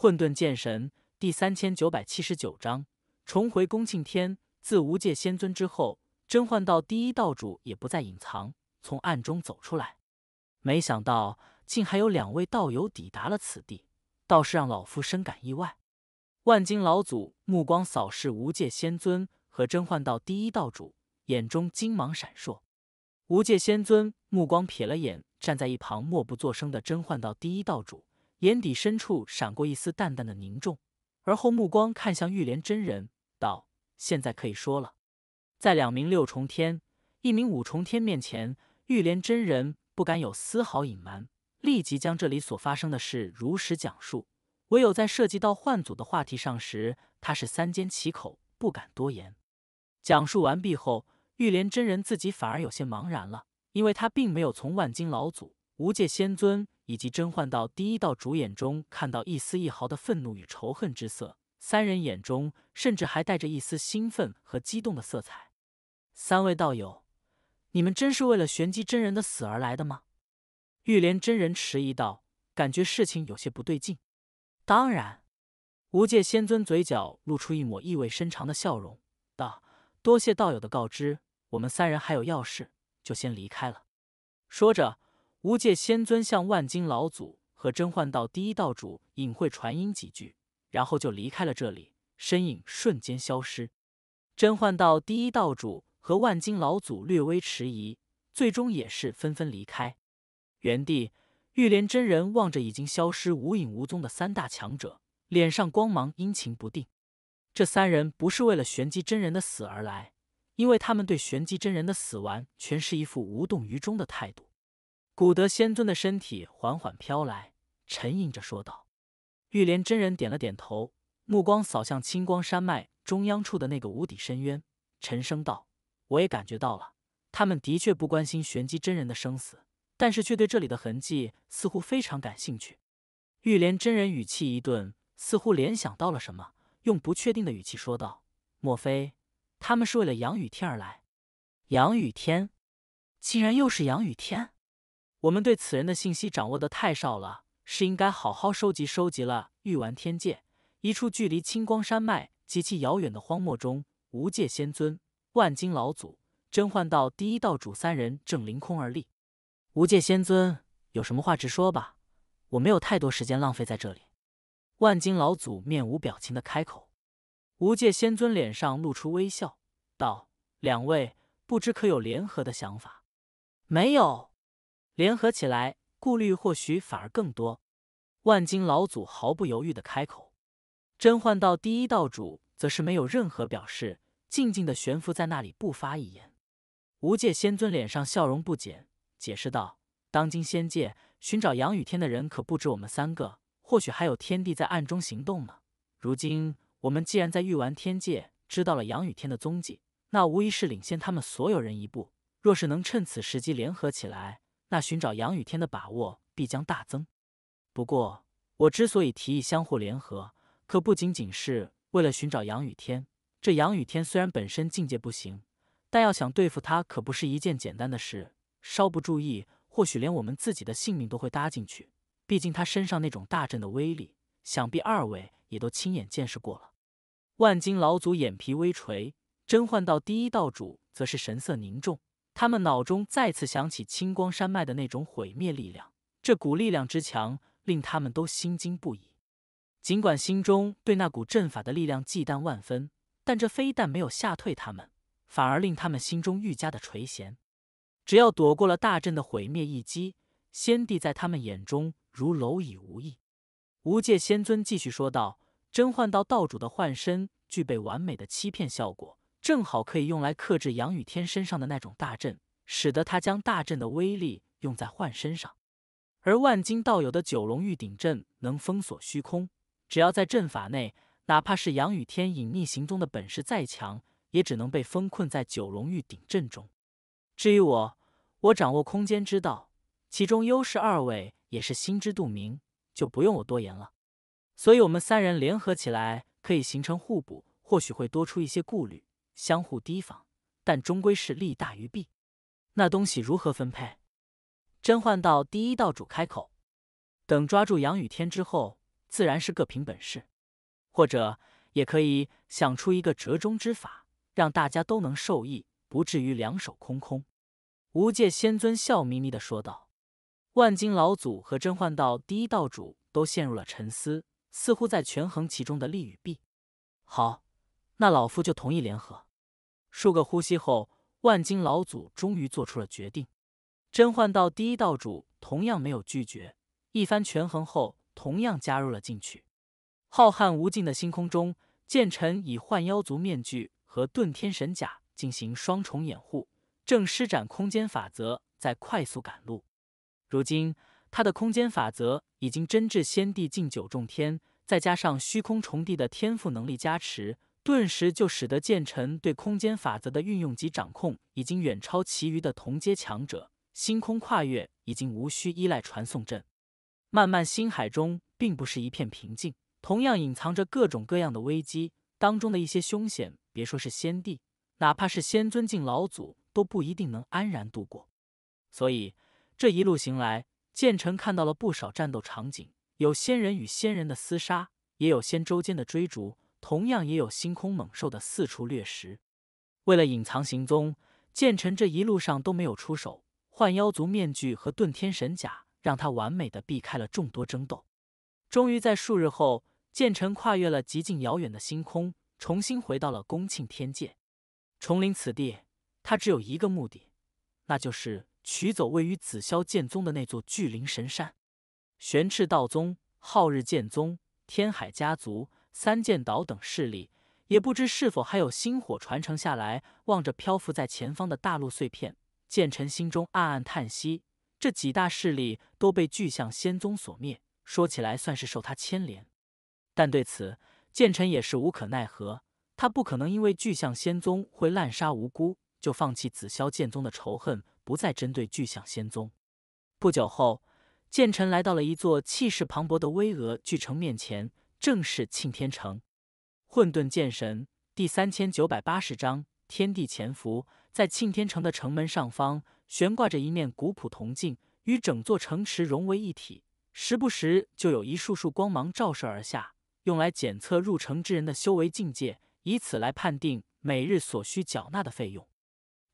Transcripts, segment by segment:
混沌剑神第三千九百七十九章：重回恭庆天。自无界仙尊之后，甄幻道第一道主也不再隐藏，从暗中走出来。没想到，竟还有两位道友抵达了此地，倒是让老夫深感意外。万金老祖目光扫视无界仙尊和甄幻道第一道主，眼中金芒闪烁。无界仙尊目光瞥了眼站在一旁默不作声的甄幻道第一道主。眼底深处闪过一丝淡淡的凝重，而后目光看向玉莲真人，道：“现在可以说了。”在两名六重天、一名五重天面前，玉莲真人不敢有丝毫隐瞒，立即将这里所发生的事如实讲述。唯有在涉及到换祖的话题上时，他是三缄其口，不敢多言。讲述完毕后，玉莲真人自己反而有些茫然了，因为他并没有从万金老祖、无界仙尊。以及甄幻到第一道主眼中看到一丝一毫的愤怒与仇恨之色，三人眼中甚至还带着一丝兴奋和激动的色彩。三位道友，你们真是为了玄机真人的死而来的吗？玉莲真人迟疑道，感觉事情有些不对劲。当然，无界仙尊嘴角露出一抹意味深长的笑容，道：“多谢道友的告知，我们三人还有要事，就先离开了。”说着。无界仙尊向万金老祖和真幻道第一道主隐晦传音几句，然后就离开了这里，身影瞬间消失。真幻道第一道主和万金老祖略微迟疑，最终也是纷纷离开。原地，玉莲真人望着已经消失无影无踪的三大强者，脸上光芒阴晴不定。这三人不是为了玄机真人的死而来，因为他们对玄机真人的死完全是一副无动于衷的态度。古德仙尊的身体缓缓飘来，沉吟着说道：“玉莲真人点了点头，目光扫向青光山脉中央处的那个无底深渊，沉声道：‘我也感觉到了，他们的确不关心玄机真人的生死，但是却对这里的痕迹似乎非常感兴趣。’玉莲真人语气一顿，似乎联想到了什么，用不确定的语气说道：‘莫非他们是为了杨雨天而来？杨雨天，竟然又是杨雨天？’”我们对此人的信息掌握的太少了，是应该好好收集收集了。玉丸天界一处距离青光山脉极其遥远的荒漠中，无界仙尊、万金老祖、真幻道第一道主三人正凌空而立。无界仙尊，有什么话直说吧，我没有太多时间浪费在这里。万金老祖面无表情的开口，无界仙尊脸上露出微笑，道：“两位不知可有联合的想法？没有。”联合起来，顾虑或许反而更多。万金老祖毫不犹豫的开口，真幻道第一道主则是没有任何表示，静静的悬浮在那里，不发一言。无界仙尊脸上笑容不减，解释道：“当今仙界寻找杨雨天的人可不止我们三个，或许还有天帝在暗中行动呢。如今我们既然在玉丸天界知道了杨雨天的踪迹，那无疑是领先他们所有人一步。若是能趁此时机联合起来，”那寻找杨雨天的把握必将大增。不过，我之所以提议相互联合，可不仅仅是为了寻找杨雨天。这杨雨天虽然本身境界不行，但要想对付他，可不是一件简单的事。稍不注意，或许连我们自己的性命都会搭进去。毕竟他身上那种大阵的威力，想必二位也都亲眼见识过了。万金老祖眼皮微垂，真幻道第一道主则是神色凝重。他们脑中再次想起青光山脉的那种毁灭力量，这股力量之强，令他们都心惊不已。尽管心中对那股阵法的力量忌惮万分，但这非但没有吓退他们，反而令他们心中愈加的垂涎。只要躲过了大阵的毁灭一击，先帝在他们眼中如蝼蚁无异。无界仙尊继续说道：“真幻道道主的幻身具备完美的欺骗效果。”正好可以用来克制杨雨天身上的那种大阵，使得他将大阵的威力用在幻身上。而万金道友的九龙玉鼎阵能封锁虚空，只要在阵法内，哪怕是杨雨天隐匿行踪的本事再强，也只能被封困在九龙玉鼎阵中。至于我，我掌握空间之道，其中优势二位也是心知肚明，就不用我多言了。所以，我们三人联合起来可以形成互补，或许会多出一些顾虑。相互提防，但终归是利大于弊。那东西如何分配？甄嬛道第一道主开口：“等抓住杨雨天之后，自然是各凭本事，或者也可以想出一个折中之法，让大家都能受益，不至于两手空空。”无界仙尊笑眯眯的说道。万金老祖和甄嬛道第一道主都陷入了沉思，似乎在权衡其中的利与弊。好，那老夫就同意联合。数个呼吸后，万金老祖终于做出了决定。真幻道第一道主同样没有拒绝，一番权衡后，同样加入了进去。浩瀚无尽的星空中，剑尘以幻妖族面具和遁天神甲进行双重掩护，正施展空间法则在快速赶路。如今，他的空间法则已经真至先帝境九重天，再加上虚空虫帝的天赋能力加持。顿时就使得剑臣对空间法则的运用及掌控已经远超其余的同阶强者，星空跨越已经无需依赖传送阵。漫漫星海中并不是一片平静，同样隐藏着各种各样的危机。当中的一些凶险，别说是仙帝，哪怕是仙尊境老祖都不一定能安然度过。所以这一路行来，剑臣看到了不少战斗场景，有仙人与仙人的厮杀，也有仙舟间的追逐。同样也有星空猛兽的四处掠食，为了隐藏行踪，剑臣这一路上都没有出手。幻妖族面具和遁天神甲让他完美的避开了众多争斗。终于在数日后，剑臣跨越了极尽遥远的星空，重新回到了恭庆天界。重临此地，他只有一个目的，那就是取走位于紫霄剑宗的那座巨灵神山。玄赤道宗、昊日剑宗、天海家族。三剑岛等势力也不知是否还有星火传承下来。望着漂浮在前方的大陆碎片，剑臣心中暗暗叹息：这几大势力都被巨象仙宗所灭，说起来算是受他牵连。但对此，剑臣也是无可奈何。他不可能因为巨象仙宗会滥杀无辜，就放弃紫霄剑宗的仇恨，不再针对巨象仙宗。不久后，剑臣来到了一座气势磅礴的巍峨巨城面前。正是庆天城，《混沌剑神》第三千九百八十章：天地潜伏。在庆天城的城门上方，悬挂着一面古朴铜镜，与整座城池融为一体。时不时就有一束束光芒照射而下，用来检测入城之人的修为境界，以此来判定每日所需缴纳的费用。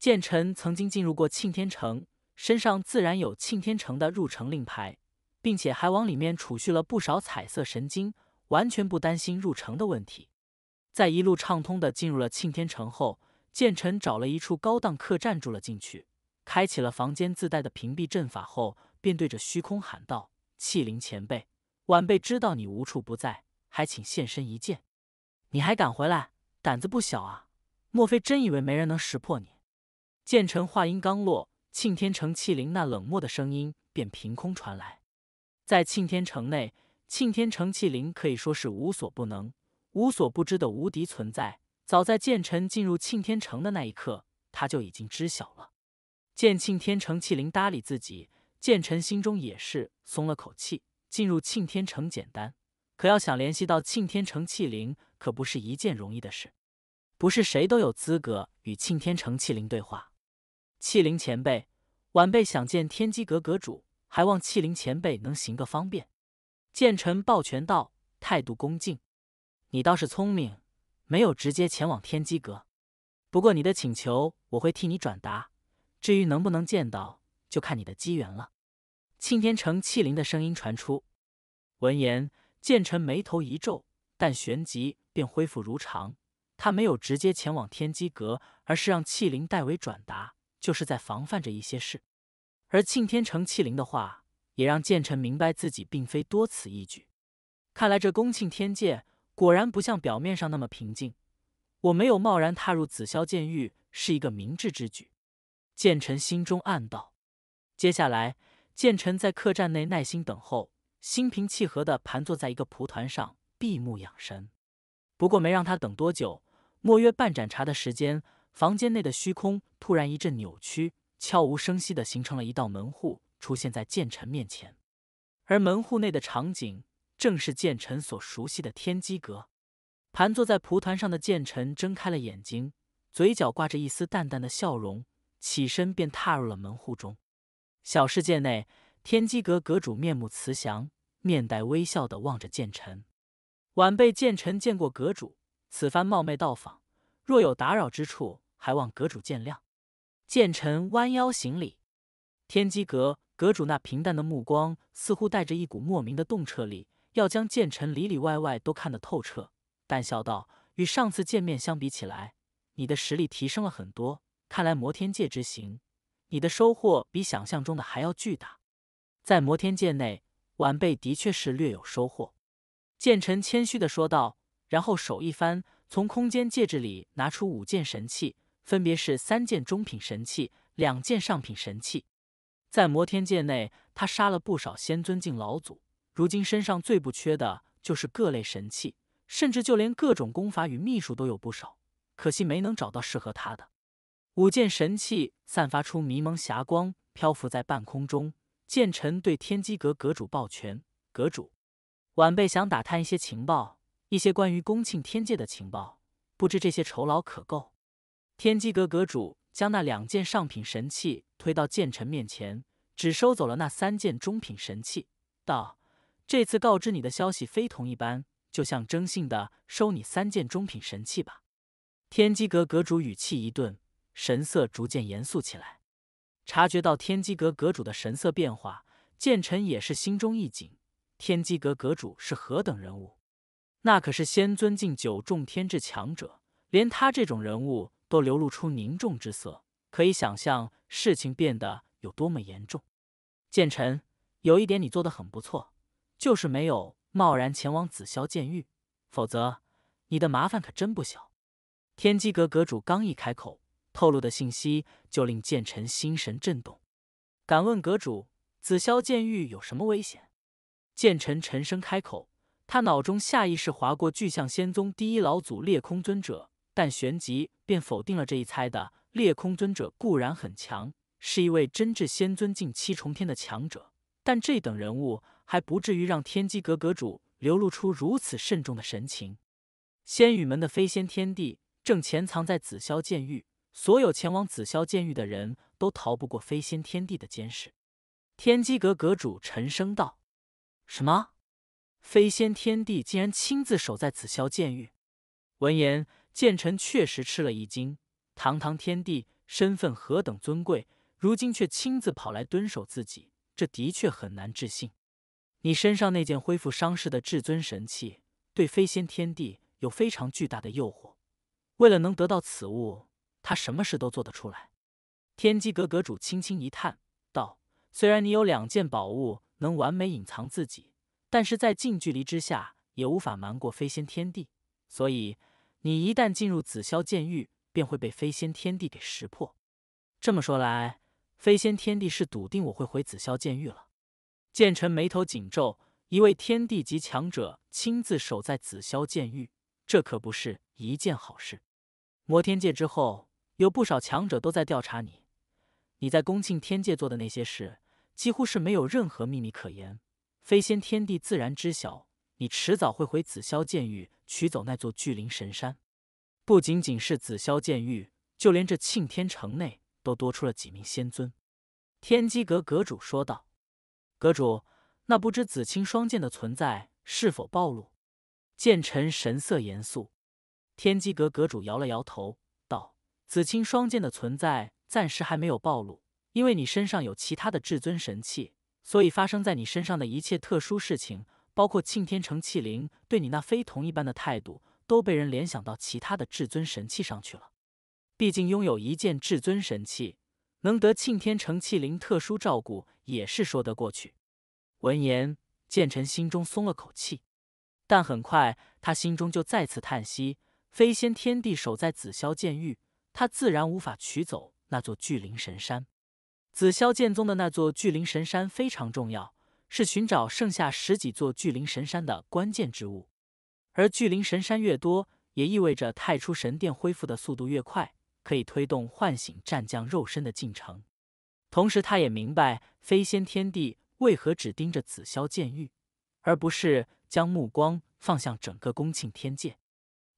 剑臣曾经进入过庆天城，身上自然有庆天城的入城令牌，并且还往里面储蓄了不少彩色神经，完全不担心入城的问题，在一路畅通的进入了庆天城后，剑臣找了一处高档客栈住了进去，开启了房间自带的屏蔽阵法后，便对着虚空喊道：“气灵前辈，晚辈知道你无处不在，还请现身一见。”“你还敢回来？胆子不小啊！莫非真以为没人能识破你？”剑臣话音刚落，庆天城气灵那冷漠的声音便凭空传来，在庆天城内。庆天城器灵可以说是无所不能、无所不知的无敌存在。早在剑臣进入庆天城的那一刻，他就已经知晓了。见庆天城器灵搭理自己，剑臣心中也是松了口气。进入庆天城简单，可要想联系到庆天城器灵，可不是一件容易的事。不是谁都有资格与庆天城器灵对话。器灵前辈，晚辈想见天机阁阁主，还望器灵前辈能行个方便。剑臣抱拳道，态度恭敬。你倒是聪明，没有直接前往天机阁。不过你的请求我会替你转达，至于能不能见到，就看你的机缘了。庆天城气灵的声音传出。闻言，剑臣眉头一皱，但旋即便恢复如常。他没有直接前往天机阁，而是让气灵代为转达，就是在防范着一些事。而庆天城气灵的话。也让剑臣明白自己并非多此一举。看来这恭庆天界果然不像表面上那么平静。我没有贸然踏入紫霄剑域是一个明智之举，剑臣心中暗道。接下来，剑臣在客栈内耐心等候，心平气和地盘坐在一个蒲团上，闭目养神。不过没让他等多久，莫约半盏茶的时间，房间内的虚空突然一阵扭曲，悄无声息地形成了一道门户。出现在剑臣面前，而门户内的场景正是剑臣所熟悉的天机阁。盘坐在蒲团上的剑臣睁开了眼睛，嘴角挂着一丝淡淡的笑容，起身便踏入了门户中。小世界内，天机阁阁主面目慈祥，面带微笑的望着剑臣：“晚辈剑臣见过阁主，此番冒昧到访，若有打扰之处，还望阁主见谅。”剑臣弯腰行礼，天机阁。阁主那平淡的目光，似乎带着一股莫名的洞彻力，要将剑尘里里外外都看得透彻。淡笑道：“与上次见面相比起来，你的实力提升了很多。看来摩天界之行，你的收获比想象中的还要巨大。”在摩天界内，晚辈的确是略有收获。”剑尘谦虚的说道，然后手一翻，从空间戒指里拿出五件神器，分别是三件中品神器，两件上品神器。在魔天界内，他杀了不少仙尊境老祖，如今身上最不缺的就是各类神器，甚至就连各种功法与秘术都有不少。可惜没能找到适合他的五件神器，散发出迷蒙霞光，漂浮在半空中。剑臣对天机阁阁主抱拳：“阁主，晚辈想打探一些情报，一些关于恭庆天界的情报，不知这些酬劳可够？”天机阁阁主。将那两件上品神器推到剑臣面前，只收走了那三件中品神器，道：“这次告知你的消息非同一般，就象征性的收你三件中品神器吧。”天机阁阁主语气一顿，神色逐渐严肃起来。察觉到天机阁阁主的神色变化，剑臣也是心中一紧。天机阁阁主是何等人物？那可是仙尊境九重天至强者，连他这种人物。都流露出凝重之色，可以想象事情变得有多么严重。剑臣，有一点你做的很不错，就是没有贸然前往紫霄监狱，否则你的麻烦可真不小。天机阁阁主刚一开口，透露的信息就令剑臣心神震动。敢问阁主，紫霄监狱有什么危险？剑臣沉声开口，他脑中下意识划过巨象仙宗第一老祖裂空尊者。但旋即便否定了这一猜的，裂空尊者固然很强，是一位真至仙尊境七重天的强者，但这等人物还不至于让天机阁阁主流露出如此慎重的神情。仙羽门的飞仙天地正潜藏在紫霄监狱，所有前往紫霄监狱的人都逃不过飞仙天地的监视。天机阁阁主沉声道：“什么？飞仙天帝竟然亲自守在紫霄监狱？”闻言。剑臣确实吃了一惊，堂堂天帝身份何等尊贵，如今却亲自跑来蹲守自己，这的确很难置信。你身上那件恢复伤势的至尊神器，对飞仙天帝有非常巨大的诱惑。为了能得到此物，他什么事都做得出来。天机阁阁主轻轻一叹道：“虽然你有两件宝物能完美隐藏自己，但是在近距离之下也无法瞒过飞仙天帝，所以。”你一旦进入紫霄剑域，便会被飞仙天帝给识破。这么说来，飞仙天帝是笃定我会回紫霄剑域了。剑臣眉头紧皱，一位天帝级强者亲自守在紫霄剑域，这可不是一件好事。魔天界之后，有不少强者都在调查你。你在恭庆天界做的那些事，几乎是没有任何秘密可言。飞仙天帝自然知晓，你迟早会回紫霄剑域。取走那座巨灵神山，不仅仅是紫霄剑域，就连这庆天城内都多出了几名仙尊。天机阁阁主说道：“阁主，那不知紫青双剑的存在是否暴露？”剑臣神色严肃。天机阁阁主摇了摇头，道：“紫青双剑的存在暂时还没有暴露，因为你身上有其他的至尊神器，所以发生在你身上的一切特殊事情。”包括庆天城器灵对你那非同一般的态度，都被人联想到其他的至尊神器上去了。毕竟拥有一件至尊神器，能得庆天城器灵特殊照顾，也是说得过去。闻言，剑臣心中松了口气，但很快他心中就再次叹息：飞仙天帝守在紫霄剑域，他自然无法取走那座巨灵神山。紫霄剑宗的那座巨灵神山非常重要。是寻找剩下十几座巨灵神山的关键之物，而巨灵神山越多，也意味着太初神殿恢复的速度越快，可以推动唤醒战将肉身的进程。同时，他也明白飞仙天帝为何只盯着紫霄剑域，而不是将目光放向整个恭庆天界。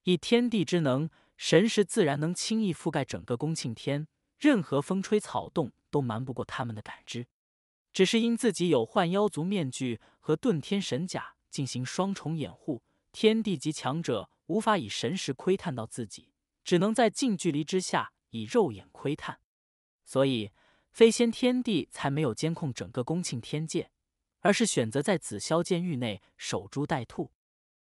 以天地之能，神识自然能轻易覆盖整个恭庆天，任何风吹草动都瞒不过他们的感知。只是因自己有幻妖族面具和遁天神甲进行双重掩护，天地级强者无法以神识窥探到自己，只能在近距离之下以肉眼窥探，所以飞仙天帝才没有监控整个恭庆天界，而是选择在紫霄监狱内守株待兔。